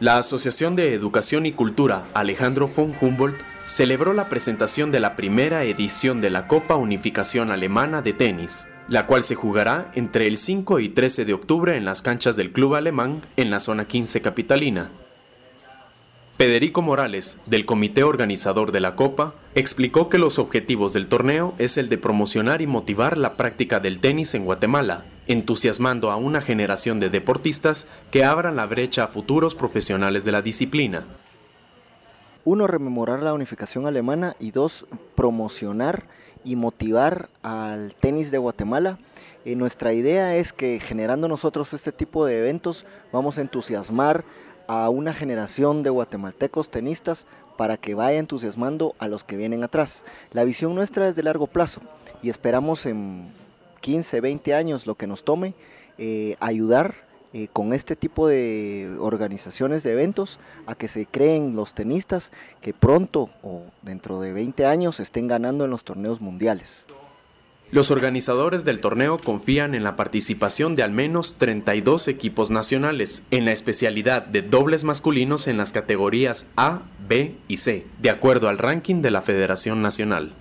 La Asociación de Educación y Cultura Alejandro von Humboldt celebró la presentación de la primera edición de la Copa Unificación Alemana de Tenis, la cual se jugará entre el 5 y 13 de octubre en las canchas del Club Alemán en la zona 15 capitalina. Federico Morales, del comité organizador de la Copa, explicó que los objetivos del torneo es el de promocionar y motivar la práctica del tenis en Guatemala, entusiasmando a una generación de deportistas que abran la brecha a futuros profesionales de la disciplina. Uno, rememorar la unificación alemana y dos, promocionar y motivar al tenis de Guatemala. Eh, nuestra idea es que generando nosotros este tipo de eventos vamos a entusiasmar a una generación de guatemaltecos tenistas para que vaya entusiasmando a los que vienen atrás. La visión nuestra es de largo plazo y esperamos en 15, 20 años, lo que nos tome, eh, ayudar eh, con este tipo de organizaciones de eventos a que se creen los tenistas que pronto o dentro de 20 años estén ganando en los torneos mundiales. Los organizadores del torneo confían en la participación de al menos 32 equipos nacionales en la especialidad de dobles masculinos en las categorías A, B y C, de acuerdo al ranking de la Federación Nacional.